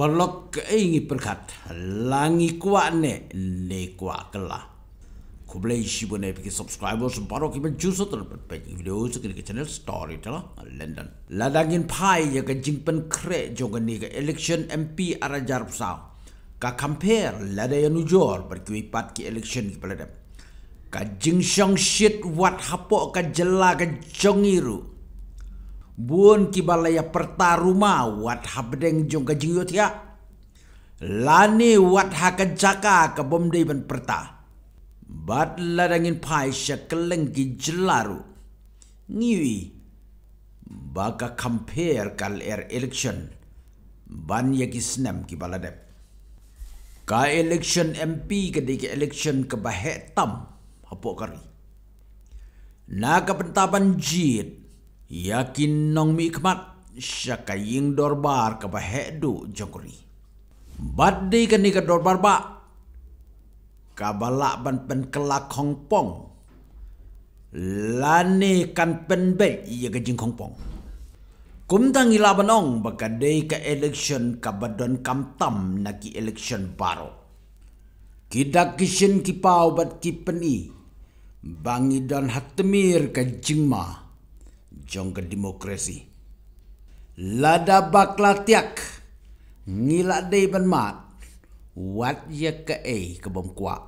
perlok keingi perkat langi kuat ne ne kuat kela ku boleh isi pun ne subscribe bos baru kita jusu terlebih pergi video sekali ke channel story telah London ladangin pai ya ke jingpen kre jaga ni ke election MP arah jarak sah ka compare lada yang nujur berkui pat ke election kita dem ka jingshong shit wat hapok ka jela ka jongiru buon kibalaya pertaruma wat habdeng jong ka jingyot ya lani wat hakan caka ka bom dei ban perta bat ladangin pai shakleng ki jlaru ngiwi baka compare kal air er election ban yakisnam ki baladep ka election mp ka dik election ka bahetam hapok kari na ka pentaban jit Yakin nong mikmat, syakaying dorbar ke bahedu jokri. Baddi ke dorbar ba, kabalak ban pen kelak hongpong. Lani kan pen bek iya ke jing hongpong. Kumtang ila banong bakadei ke election kabadon kamtam naki election baro. Kita kishin kipau bat kipeni, bangidon hatemir ke jingmah. Jong ke demokrasi. Lada bakla tiak, ngilak dey ban mat, wat ye ke e ke bom kwa.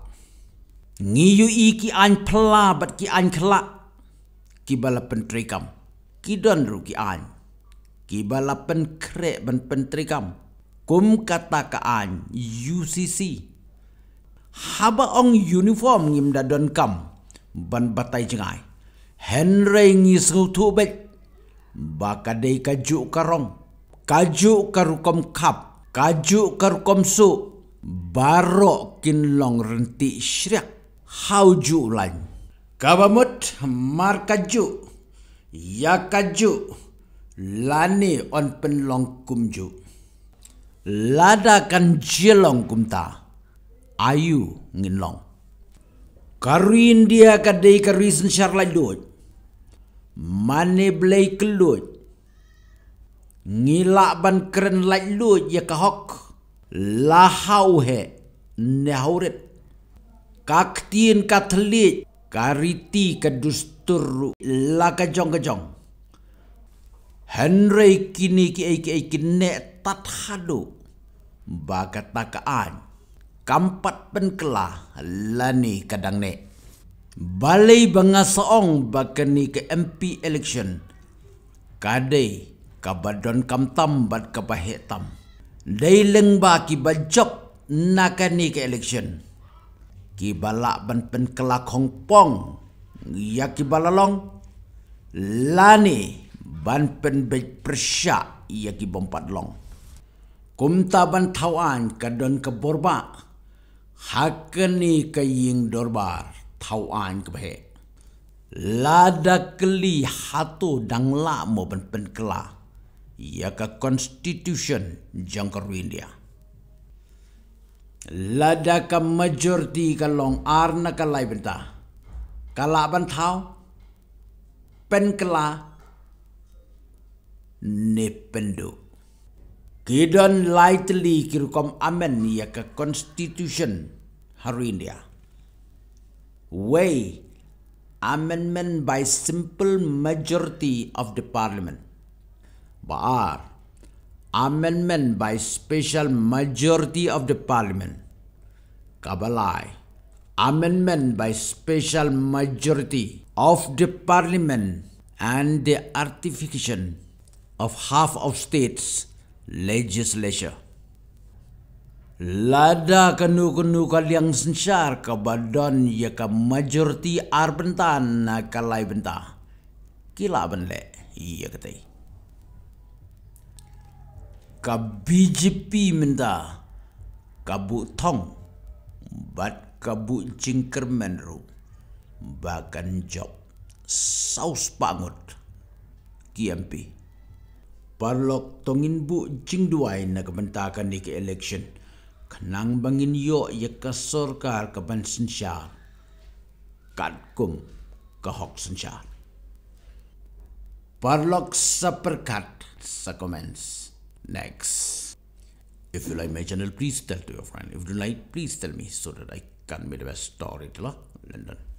Ngiyu i ki an pela bat ki an kela, ki bala pentrikam, ki don ru ki an. Ki bala penkre ban pentrikam, kum kata ke an UCC. Haba ong uniform ngim da don kam, ban batai jengai. Henry ngi tu bet. Bakadei kaju karong. Kaju karukom kap. Kaju karukom su. Baro kin long renti syriak. hauju ju lain. Kabamut mar kaju. Ya kaju. Lani on pen long kumju. Lada kan jelong kumta. Ayu ngin long. Karuin dia kadei karuisen syarlai duit mane belai kelut ngilak ban keren lai lut ya kahok lahau he nehauret kaktin katlit kariti kadustur laka jong jong Henry kini ki ai ki ai ki ne tat hadu bagat takaan kampat pen kelah lani kadang ne. Balai Bangasaong bakani ke MP election. Kadai kabadon kamtam bat kapahetam. leng ba ki bajok nakani ke election. Ki balak ban pen kelakong pong. Ya ki balalong. Lani ban pen bej persya ya ki bompat long. Kumta ban tawaan kadon ke borba. Hakani ke ying dorbar tau an ke bhe lada keli hatu dang lak mo ben pen kela ia ke constitution jang india lada ke majority ke long arna ke lai benta kala ban tau pen kela ne pendu Kidan lightly kirukom amen ia ke constitution hari India. way amendment by simple majority of the parliament. Bar, amendment by special majority of the parliament. Kabalai amendment by special majority of the parliament and the ratification of half of states legislature. Lada kenu-kenu kaliang sensar ke badan ya ke majoriti ar bentan na kalai bentah, Kila benle, iya katai. Ke BGP minta, ke tong, bat ke bu cingkermen ru, bahkan job, saus pangut, kiampi. Parlok tongin bu cingduai na kementakan ni ke election. khnang bangin yo ye ka sorkar ka ban sanchar kan kum ka hok sha parlok sa sa comments next if you like my channel please tell to your friend if you like please tell me so that i can be the best story, storyteller london